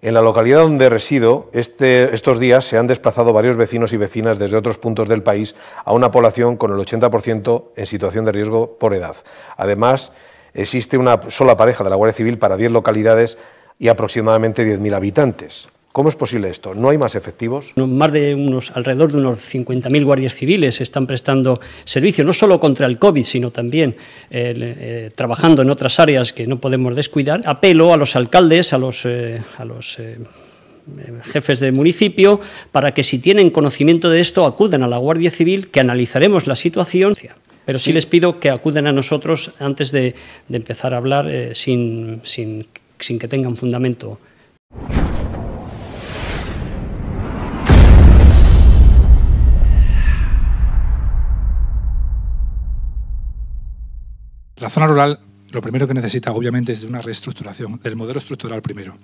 En la localidad donde resido, este, estos días se han desplazado varios vecinos y vecinas desde otros puntos del país a una población con el 80% en situación de riesgo por edad. Además, existe una sola pareja de la Guardia Civil para 10 localidades y aproximadamente 10.000 habitantes. ¿Cómo es posible esto? ¿No hay más efectivos? Más de unos, alrededor de unos 50.000 guardias civiles están prestando servicio, no solo contra el COVID, sino también eh, eh, trabajando en otras áreas que no podemos descuidar. Apelo a los alcaldes, a los, eh, los jefes de municipio para que si tienen conocimiento de esto acuden a la Guardia Civil, que analizaremos la situación. Pero sí, les pido que acuden a nosotros antes de, empezar a hablar sin, sin, sin que tengan fundamento. la zona rural lo primero que necesita, obviamente, es una reestructuración del modelo estructural primero.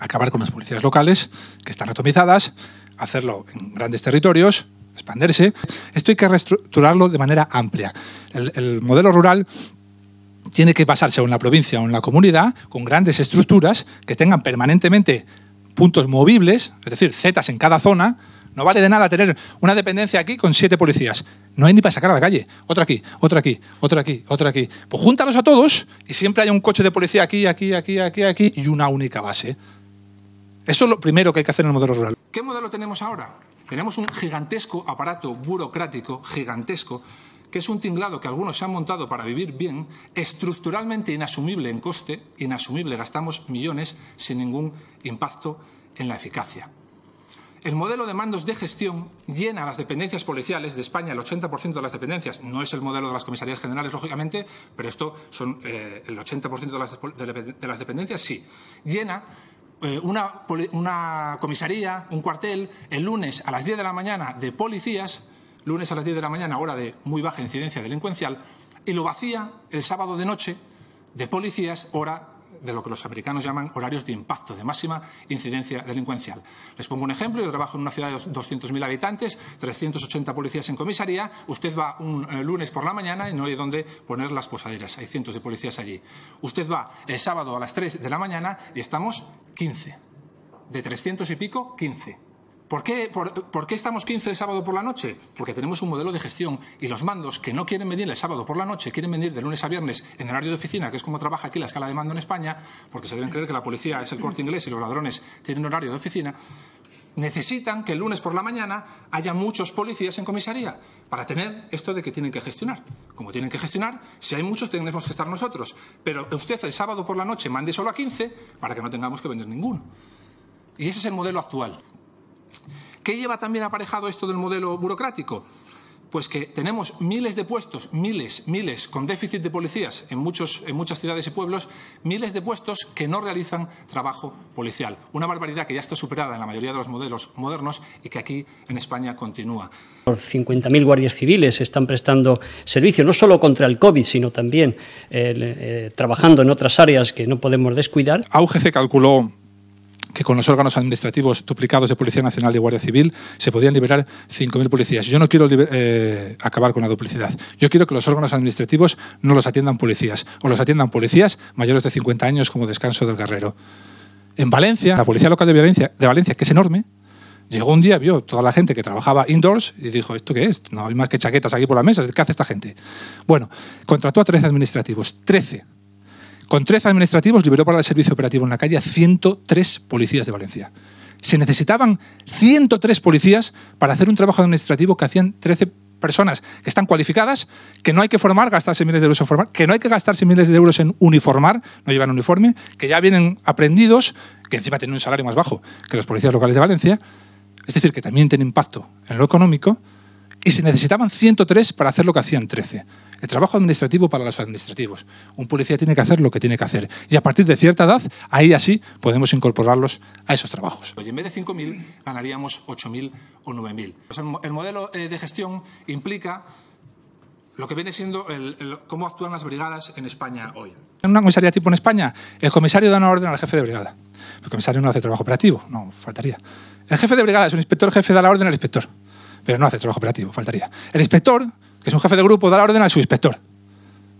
Acabar con las policías locales, que están atomizadas, hacerlo en grandes territorios, expandirse. Esto hay que reestructurarlo de manera amplia. El, el, modelo rural tiene que basarse en la provincia o en la comunidad, con grandes estructuras que tengan permanentemente puntos movibles, es decir, zetas en cada zona, no vale de nada tener una dependencia aquí con siete policías. No hay ni para sacar a la calle. Otra aquí, otra aquí, otra aquí, otra aquí. Pues júntalos a todos y siempre hay un coche de policía aquí, aquí, aquí, aquí, aquí y una única base. Eso es lo primero que hay que hacer en el modelo rural. ¿Qué modelo tenemos ahora? Tenemos un gigantesco aparato burocrático, gigantesco, que es un tinglado que algunos se han montado para vivir bien, estructuralmente inasumible en coste, inasumible, gastamos millones sin ningún impacto en la eficacia el modelo de mandos de gestión llena las dependencias policiales de España, el 80% de las dependencias. No es el modelo de las comisarías generales, lógicamente, pero esto son eh, el 80% de las, dependencias, sí. Llena eh, una, una, comisaría, un cuartel, el lunes a las 10 de la mañana de policías, lunes a las 10 de la mañana, hora de muy baja incidencia delincuencial, y lo vacía el sábado de noche de policías, hora de lo que los americanos llaman horarios de impacto, de máxima incidencia delincuencial. Les pongo un ejemplo, yo trabajo en una ciudad de 200.000 habitantes, 380 policías en comisaría, usted va un eh, lunes por la mañana y no hay dónde poner las posaderas, hay cientos de policías allí. Usted va el sábado a las 3 de la mañana y estamos 15. De 300 y pico, 15 ¿Por qué, estamos 15 el sábado por la noche? Porque tenemos un modelo de gestión y los mandos que no quieren venir el sábado por la noche, quieren venir de lunes a viernes en horario de oficina, que es como trabaja aquí la escala de mando en España, porque se deben creer que la policía es el corte inglés y los ladrones tienen horario de oficina necesitan que el lunes por la mañana haya muchos policías en comisaría para tener esto de que tienen que gestionar. Como tienen que gestionar, si hay muchos tenemos que estar nosotros. Pero usted el sábado por la noche mande solo a 15 para que no tengamos que vender ninguno. Y ese es el modelo actual. ¿Qué lleva también aparejado esto del modelo burocrático? Pues que tenemos miles de puestos, miles, miles, con déficit de policías en, muchos, en muchas ciudades y pueblos, miles de puestos que no realizan trabajo policial. Una barbaridad que ya está superada en la mayoría de los modelos modernos y que aquí en España continúa. 50.000 guardias civiles están prestando servicio, no solo contra el COVID, sino también eh, eh, trabajando en otras áreas que no podemos descuidar. AUGC calculó que con los órganos administrativos duplicados de Policía Nacional y Guardia Civil se podían liberar 5.000 policías. Yo no quiero eh, acabar con la duplicidad. Yo quiero que los órganos administrativos no los atiendan policías, o los atiendan policías mayores de 50 años como descanso del guerrero. En Valencia, la Policía Local de Valencia, de Valencia que es enorme, llegó un día, vio toda la gente que trabajaba indoors y dijo, ¿esto qué es? No hay más que chaquetas aquí por la mesa, ¿qué hace esta gente? Bueno, contrató a 13 administrativos, 13 con 13 administrativos liberó para el servicio operativo en la calle a 103 policías de Valencia. Se necesitaban 103 policías para hacer un trabajo administrativo que hacían 13 personas que están cualificadas, que no hay que formar, gastarse miles de euros en formar, que no hay que gastarse miles de euros en uniformar, no llevan uniforme, que ya vienen aprendidos, que encima tienen un salario más bajo que los policías locales de Valencia, es decir, que también tienen impacto en lo económico, y se necesitaban 103 para hacer lo que hacían 13. El trabajo administrativo para los administrativos. Un policía tiene que hacer lo que tiene que hacer. Y a partir de cierta edad, ahí así podemos incorporarlos a esos trabajos. Oye, en vez de 5.000, ganaríamos 8.000 o 9.000. el modelo eh, de gestión implica lo que viene siendo cómo actúan las brigadas en España hoy. En una comisaría tipo en España, el comisario da una orden al jefe de brigada. El comisario no hace trabajo operativo, no, faltaría. El jefe de brigada es un inspector, el jefe da la orden al inspector pero no hace trabajo operativo, faltaría. El inspector, que es un jefe de grupo, da la orden a su inspector.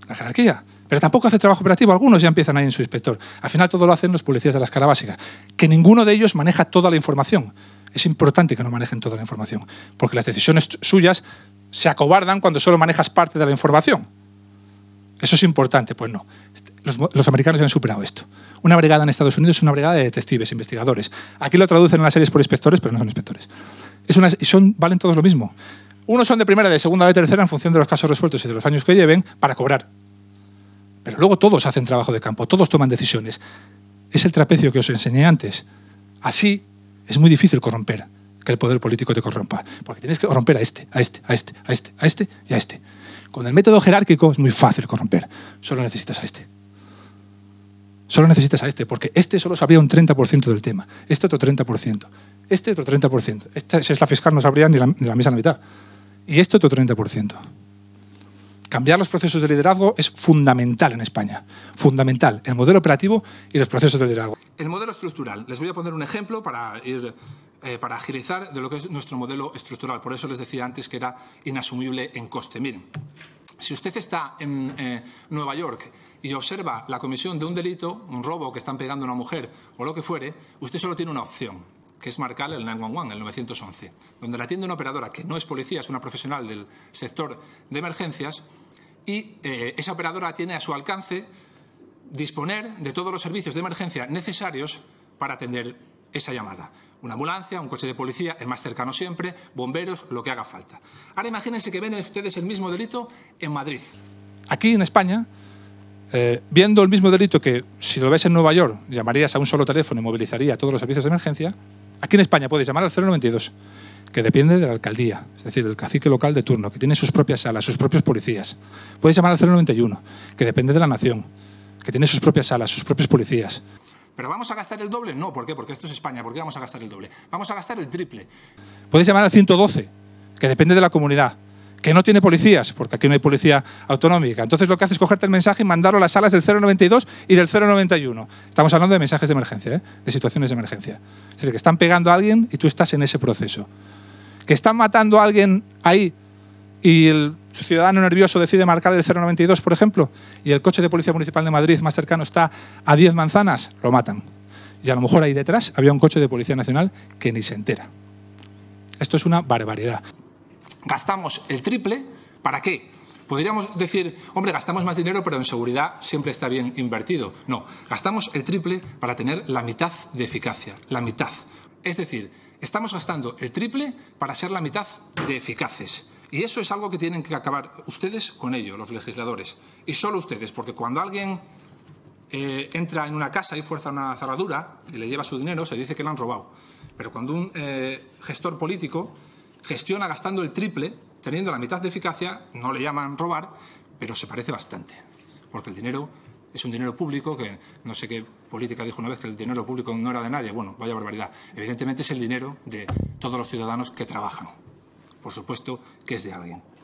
La jerarquía. Pero tampoco hace trabajo operativo, algunos ya empiezan ahí en su inspector. Al final todo lo hacen los policías de la escala básica, que ninguno de ellos maneja toda la información. Es importante que no manejen toda la información, porque las decisiones suyas se acobardan cuando solo manejas parte de la información. Eso es importante, pues no. Este, los, los, americanos han superado esto. Una brigada en Estados Unidos es una brigada de detectives, investigadores. Aquí lo traducen en las series por inspectores, pero no son inspectores. Es son, valen todos lo mismo. Unos son de primera, de segunda, de tercera, en función de los casos resueltos y de los años que lleven, para cobrar. Pero luego todos hacen trabajo de campo, todos toman decisiones. Es el trapecio que os enseñé antes. Así es muy difícil corromper, que el poder político te corrompa. Porque tienes que corromper a este, a este, a este, a este, a este y a este. Con el método jerárquico es muy fácil corromper. Solo necesitas a este. Solo necesitas a este, porque este solo sabría un 30% del tema, este otro 30%, este otro 30%, esta, si es la fiscal no sabría ni la, ni la mitad, y este otro 30%. Cambiar los procesos de liderazgo es fundamental en España. Fundamental. El modelo operativo y los procesos de liderazgo. El modelo estructural. Les voy a poner un ejemplo para ir eh, para agilizar de lo que es nuestro modelo estructural. Por eso les decía antes que era inasumible en coste. Miren, si usted está en eh, Nueva York y observa la comisión de un delito, un robo que están pegando a una mujer o lo que fuere, usted solo tiene una opción, que es marcar el 911, el 911, donde la atiende una operadora que no es policía, es una profesional del sector de emergencias, y eh, esa operadora tiene a su alcance disponer de todos los servicios de emergencia necesarios para atender esa llamada. Una ambulancia, un coche de policía, el más cercano siempre, bomberos, lo que haga falta. Ahora imagínense que ven ustedes el mismo delito en Madrid. Aquí en España eh, viendo el mismo delito que si lo ves en Nueva York llamarías a un solo teléfono y movilizaría a todos los servicios de emergencia, aquí en España puedes llamar al 092, que depende de la alcaldía, es decir, el cacique local de turno, que tiene sus propias salas, sus propios policías. Puedes llamar al 091, que depende de la nación, que tiene sus propias salas, sus propios policías. ¿Pero vamos a gastar el doble? No, ¿por qué? Porque esto es España, ¿por qué vamos a gastar el doble? Vamos a gastar el triple. Puedes llamar al 112, que depende de la comunidad, que no tiene policías, porque aquí no hay policía autonómica. Entonces lo que hace es cogerte el mensaje y mandarlo a las salas del 092 y del 091. Estamos hablando de mensajes de emergencia, ¿eh? de situaciones de emergencia. Es decir, que están pegando a alguien y tú estás en ese proceso. Que están matando a alguien ahí y el ciudadano nervioso decide marcar el 092, por ejemplo, y el coche de Policía Municipal de Madrid más cercano está a 10 manzanas, lo matan. Y a lo mejor ahí detrás había un coche de Policía Nacional que ni se entera. Esto es una barbaridad gastamos el triple. ¿Para qué? Podríamos decir, hombre, gastamos más dinero, pero en seguridad siempre está bien invertido. No, gastamos el triple para tener la mitad de eficacia, la mitad. Es decir, estamos gastando el triple para ser la mitad de eficaces. Y eso es algo que tienen que acabar ustedes con ello, los legisladores. Y solo ustedes, porque cuando alguien eh, entra en una casa y fuerza una cerradura y le lleva su dinero, se dice que lo han robado. Pero cuando un eh, gestor político gestiona gastando el triple, teniendo la mitad de eficacia, no le llaman robar, pero se parece bastante, porque el dinero es un dinero público que no sé qué política dijo una vez que el dinero público no era de nadie, bueno, vaya barbaridad. Evidentemente es el dinero de todos los ciudadanos que trabajan. Por supuesto que es de alguien.